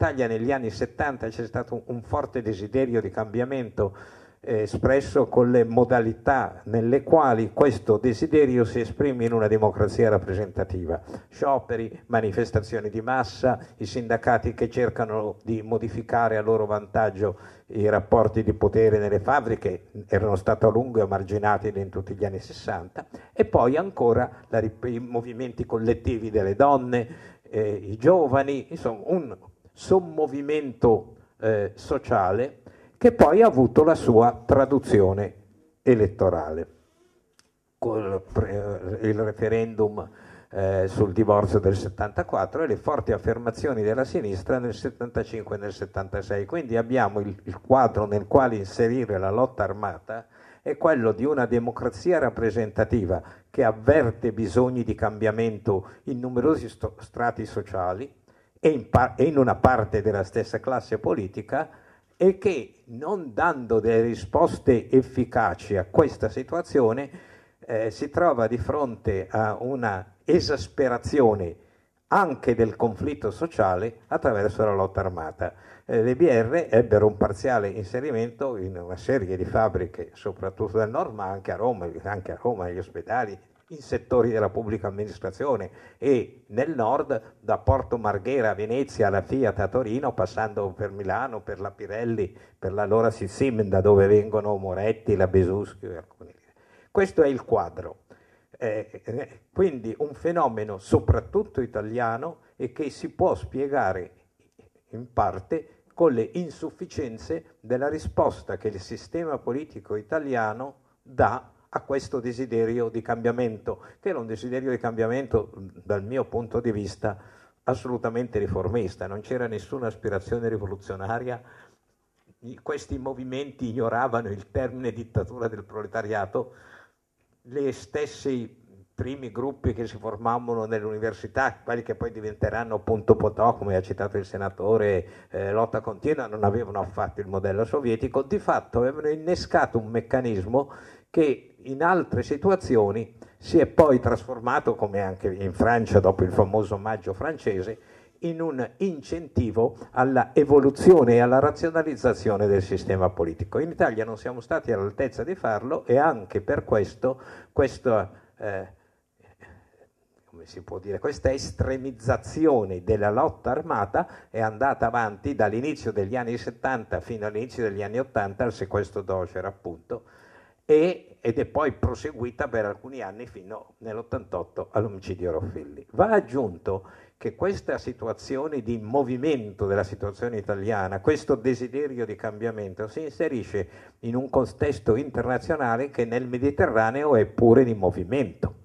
Italia negli anni 70 c'è stato un forte desiderio di cambiamento eh, espresso con le modalità nelle quali questo desiderio si esprime in una democrazia rappresentativa. Scioperi, manifestazioni di massa, i sindacati che cercano di modificare a loro vantaggio i rapporti di potere nelle fabbriche, erano stati a lungo emarginati in tutti gli anni 60, e poi ancora la, i movimenti collettivi delle donne, eh, i giovani, insomma un sommovimento eh, sociale che poi ha avuto la sua traduzione elettorale. Con eh, il referendum eh, sul divorzio del 74 e le forti affermazioni della sinistra nel 75 e nel 76. Quindi abbiamo il, il quadro nel quale inserire la lotta armata è quello di una democrazia rappresentativa che avverte bisogni di cambiamento in numerosi sto- strati sociali, e in, e in una parte della stessa classe politica e che non dando delle risposte efficaci a questa situazione eh, si trova di fronte a una esasperazione anche del conflitto sociale attraverso la lotta armata. Eh, le BR ebbero un parziale inserimento in una serie di fabbriche, soprattutto nel nord, ma anche a Roma, anche a Roma negli ospedali, in settori della pubblica amministrazione e nel nord da Porto Marghera a Venezia alla Fiat a Torino passando per Milano, per la Pirelli, per l'allora Sissim da dove vengono Moretti, la Besuschio e alcuni. Questo è il quadro. Eh, eh, quindi un fenomeno soprattutto italiano e che si può spiegare in parte con le insufficienze della risposta che il sistema politico italiano dà a questo desiderio di cambiamento, che era un desiderio di cambiamento dal mio punto di vista assolutamente riformista, non c'era nessuna aspirazione rivoluzionaria, questi movimenti ignoravano il termine dittatura del proletariato, gli stessi primi gruppi che si formavano nell'università, quelli che poi diventeranno punto potò, come ha citato il senatore, eh, lotta continua, non avevano affatto il modello sovietico, di fatto avevano innescato un meccanismo che in altre situazioni si è poi trasformato, come anche in Francia dopo il famoso maggio francese, in un incentivo alla evoluzione e alla razionalizzazione del sistema politico. In Italia non siamo stati all'altezza di farlo e anche per questo questa, eh, dire, questa estremizzazione della lotta armata è andata avanti dall'inizio degli anni 70 fino all'inizio degli anni 80 al sequestro d'Ocer appunto e, ed è poi proseguita per alcuni anni fino nell'88 all'omicidio Roffelli. Va aggiunto che questa situazione di movimento della situazione italiana, questo desiderio di cambiamento si inserisce in un contesto internazionale che nel Mediterraneo è pure di movimento.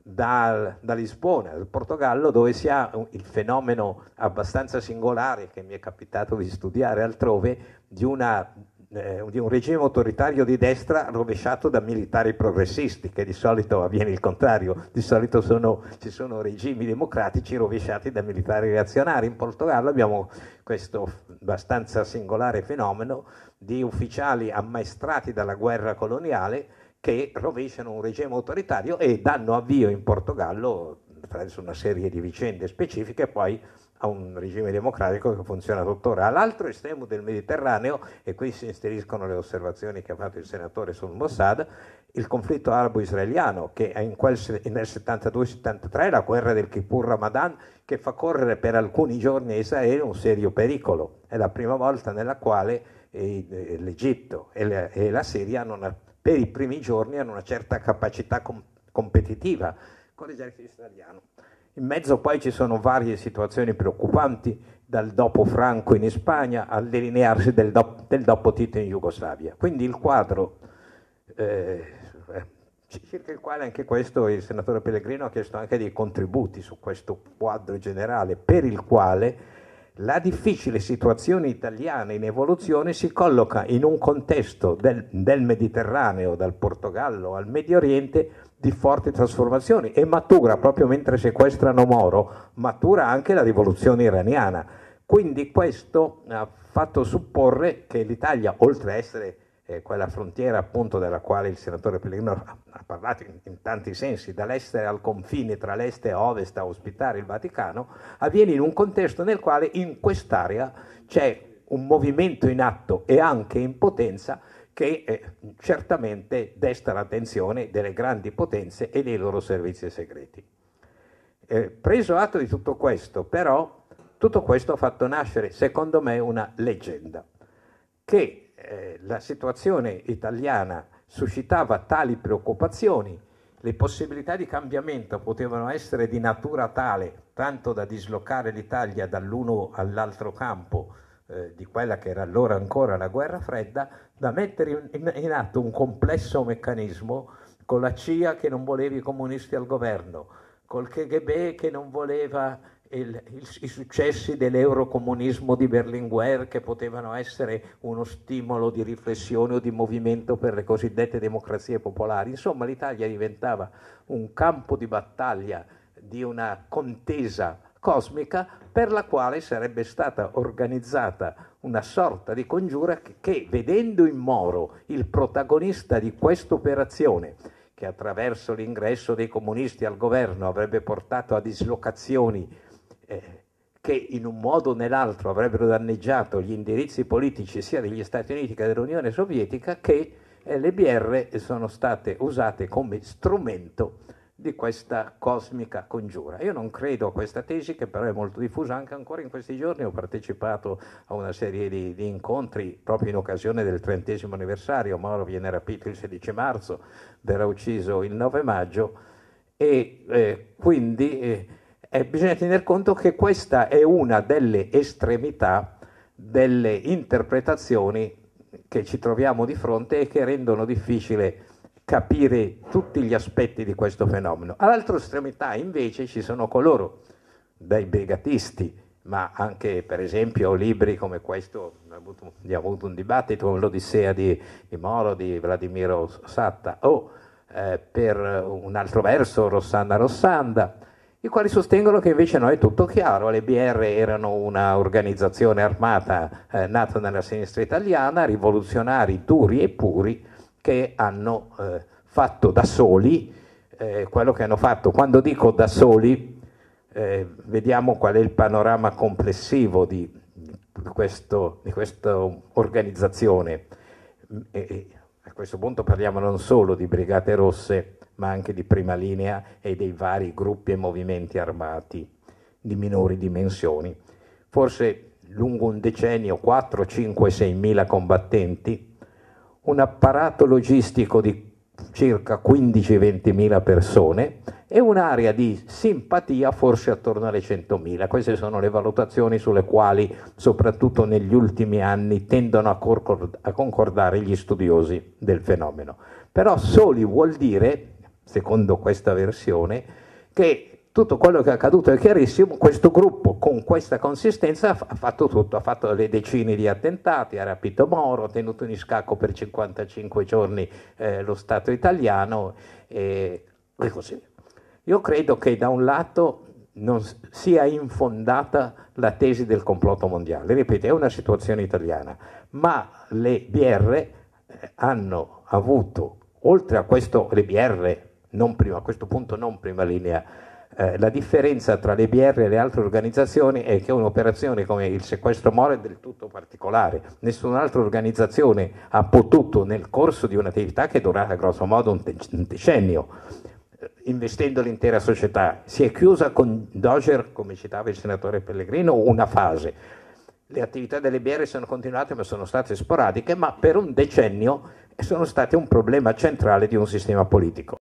Dal, da Lisbona, dal Portogallo, dove si ha il fenomeno abbastanza singolare che mi è capitato di studiare altrove di una di eh, un regime autoritario di destra rovesciato da militari progressisti, che di solito avviene il contrario, di solito sono, ci sono regimi democratici rovesciati da militari reazionari. In Portogallo abbiamo questo abbastanza singolare fenomeno di ufficiali ammaestrati dalla guerra coloniale che rovesciano un regime autoritario e danno avvio in Portogallo attraverso una serie di vicende specifiche poi a un regime democratico che funziona tuttora. All'altro estremo del Mediterraneo, e qui si inseriscono le osservazioni che ha fatto il senatore sul Mossad, il conflitto arabo-israeliano, che in quel, nel 72-73 la guerra del Kippur Ramadan, che fa correre per alcuni giorni a Israele un serio pericolo. È la prima volta nella quale eh, l'Egitto e la Siria una, per i primi giorni hanno una certa capacità com- competitiva con l'esercito israeliano. In mezzo poi ci sono varie situazioni preoccupanti, dal dopo Franco in Spagna al delinearsi del, do, del dopo Tito in Jugoslavia. Quindi il quadro, eh, eh circa il quale anche questo il senatore Pellegrino ha chiesto anche dei contributi su questo quadro generale, per il quale la difficile situazione italiana in evoluzione si colloca in un contesto del, del Mediterraneo, dal Portogallo al Medio Oriente, di forti trasformazioni e matura, proprio mentre sequestrano Moro, matura anche la rivoluzione iraniana. Quindi questo ha fatto supporre che l'Italia, oltre a essere eh, quella frontiera appunto della quale il senatore Pellegrino ha parlato in, in tanti sensi, dall'essere al confine tra l'est e ovest a ospitare il Vaticano, avviene in un contesto nel quale in quest'area c'è un movimento in atto e anche in potenza che eh, certamente desta l'attenzione delle grandi potenze e dei loro servizi segreti. Eh, preso atto di tutto questo, però, tutto questo ha fatto nascere, secondo me, una leggenda, che eh, la situazione italiana suscitava tali preoccupazioni, le possibilità di cambiamento potevano essere di natura tale, tanto da dislocare l'Italia dall'uno all'altro campo, eh, di quella che era allora ancora la guerra fredda, da mettere in, in, atto un complesso meccanismo con la CIA che non voleva i comunisti al governo, col KGB che non voleva il, il, i successi dell'eurocomunismo di Berlinguer che potevano essere uno stimolo di riflessione o di movimento per le cosiddette democrazie popolari. Insomma l'Italia diventava un campo di battaglia, di una contesa cosmica per la quale sarebbe stata organizzata una sorta di congiura che, che vedendo in Moro il protagonista di questa operazione, che attraverso l'ingresso dei comunisti al governo avrebbe portato a dislocazioni eh, che in un modo o nell'altro avrebbero danneggiato gli indirizzi politici sia degli Stati Uniti che dell'Unione Sovietica, che eh, le BR sono state usate come strumento di questa cosmica congiura. Io non credo a questa tesi che però è molto diffusa anche ancora in questi giorni, ho partecipato a una serie di, di incontri proprio in occasione del trentesimo anniversario, Moro viene rapito il 16 marzo, verrà ucciso il 9 maggio e eh, quindi eh, eh, bisogna tener conto che questa è una delle estremità delle interpretazioni che ci troviamo di fronte e che rendono difficile capire tutti gli aspetti di questo fenomeno. All'altra estremità invece ci sono coloro, dai brigatisti, ma anche per esempio libri come questo, abbiamo avuto un dibattito con l'Odissea di, di, Moro, di Vladimiro Satta, o eh, per un altro verso Rossanda Rossanda, i quali sostengono che invece no, è tutto chiaro, le BR erano un'organizzazione armata eh, nata nella sinistra italiana, rivoluzionari duri e puri, che hanno eh, fatto da soli eh, quello che hanno fatto. Quando dico da soli, eh, vediamo qual è il panorama complessivo di, questo, di questa organizzazione. E a questo punto parliamo non solo di Brigate Rosse, ma anche di prima linea e dei vari gruppi e movimenti armati di minori dimensioni. Forse lungo un decennio 4, 5, 6 mila combattenti un apparato logistico di circa 15-20 mila persone e un'area di simpatia forse attorno alle 100 mila. Queste sono le valutazioni sulle quali, soprattutto negli ultimi anni, tendono a concordare gli studiosi del fenomeno. Però soli vuol dire, secondo questa versione, che tutto quello che è accaduto è chiarissimo, questo gruppo con questa consistenza ha fatto tutto, ha fatto le decine di attentati, ha rapito Moro, ha tenuto in scacco per 55 giorni eh, lo Stato italiano e, e così Io credo che da un lato non sia infondata la tesi del complotto mondiale, ripeto, è una situazione italiana, ma le BR eh, hanno avuto, oltre a questo, le BR, non prima, a questo punto non prima linea, eh, la differenza tra le BR e le altre organizzazioni è che un'operazione come il sequestro Moro è del tutto particolare, nessun'altra organizzazione ha potuto nel corso di un'attività che è durata grosso modo un, un decennio, eh, investendo l'intera società, si è chiusa con Doger, come citava il senatore Pellegrino, una fase. Le attività delle BR sono continuate ma sono state sporadiche, ma per un decennio sono state un problema centrale di un sistema politico.